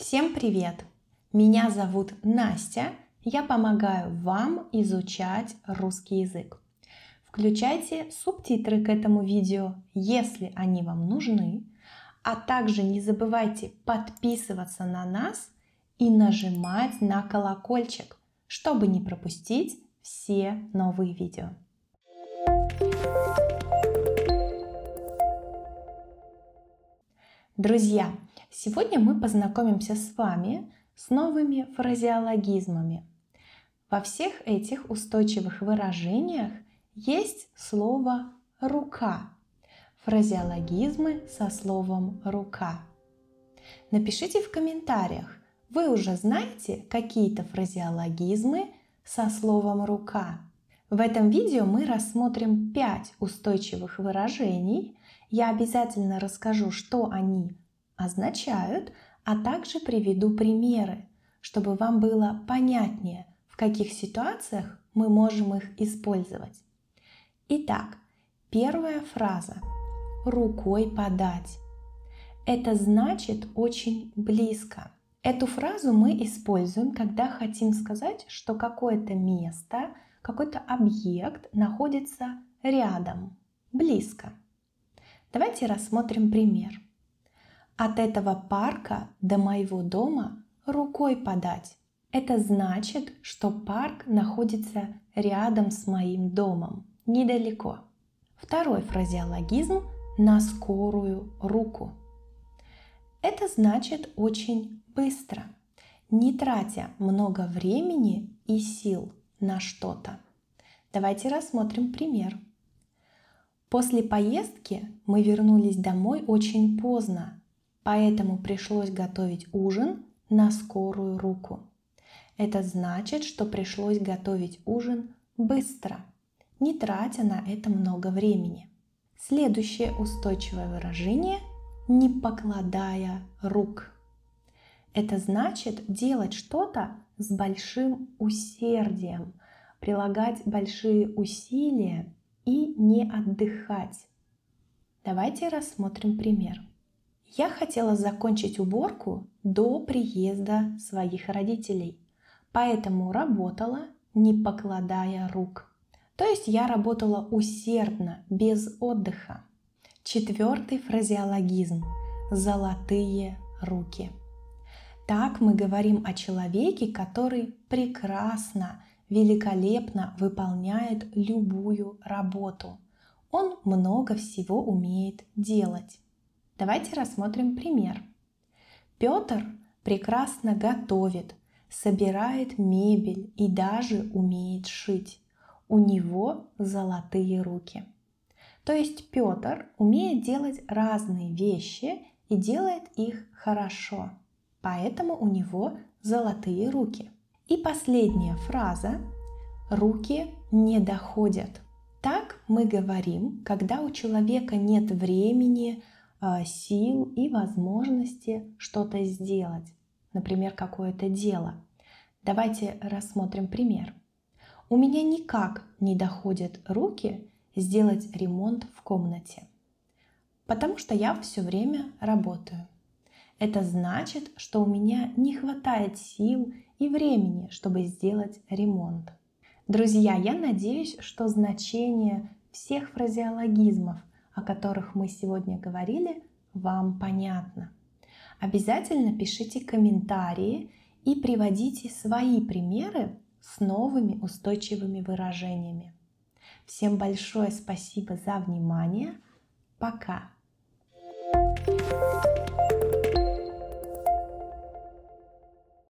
Всем привет! Меня зовут Настя. Я помогаю вам изучать русский язык. Включайте субтитры к этому видео, если они вам нужны. А также не забывайте подписываться на нас и нажимать на колокольчик, чтобы не пропустить все новые видео. Друзья, Сегодня мы познакомимся с вами с новыми фразеологизмами. Во всех этих устойчивых выражениях есть слово «рука». Фразеологизмы со словом «рука». Напишите в комментариях, вы уже знаете какие-то фразеологизмы со словом «рука». В этом видео мы рассмотрим пять устойчивых выражений. Я обязательно расскажу, что они означают, а также приведу примеры, чтобы вам было понятнее, в каких ситуациях мы можем их использовать. Итак, первая фраза ⁇ рукой подать ⁇ Это значит очень близко. Эту фразу мы используем, когда хотим сказать, что какое-то место, какой-то объект находится рядом, близко. Давайте рассмотрим пример. От этого парка до моего дома рукой подать. Это значит, что парк находится рядом с моим домом, недалеко. Второй фразеологизм на скорую руку. Это значит очень быстро, не тратя много времени и сил на что-то. Давайте рассмотрим пример. После поездки мы вернулись домой очень поздно, поэтому пришлось готовить ужин на скорую руку. Это значит, что пришлось готовить ужин быстро, не тратя на это много времени. Следующее устойчивое выражение – не покладая рук. Это значит делать что-то с большим усердием, прилагать большие усилия и не отдыхать. Давайте рассмотрим пример. Я хотела закончить уборку до приезда своих родителей, поэтому работала, не покладая рук. То есть я работала усердно, без отдыха. Четвертый фразеологизм – золотые руки. Так мы говорим о человеке, который прекрасно, великолепно выполняет любую работу. Он много всего умеет делать. Давайте рассмотрим пример. Петр прекрасно готовит, собирает мебель и даже умеет шить. У него золотые руки. То есть Петр умеет делать разные вещи и делает их хорошо. Поэтому у него золотые руки. И последняя фраза ⁇ руки не доходят ⁇ Так мы говорим, когда у человека нет времени, а, сил и возможности что-то сделать, например, какое-то дело. Давайте рассмотрим пример. У меня никак не доходят руки сделать ремонт в комнате, потому что я все время работаю. Это значит, что у меня не хватает сил и времени, чтобы сделать ремонт. Друзья, я надеюсь, что значение всех фразеологизмов о которых мы сегодня говорили, вам понятно. Обязательно пишите комментарии и приводите свои примеры с новыми устойчивыми выражениями. Всем большое спасибо за внимание. Пока! thank you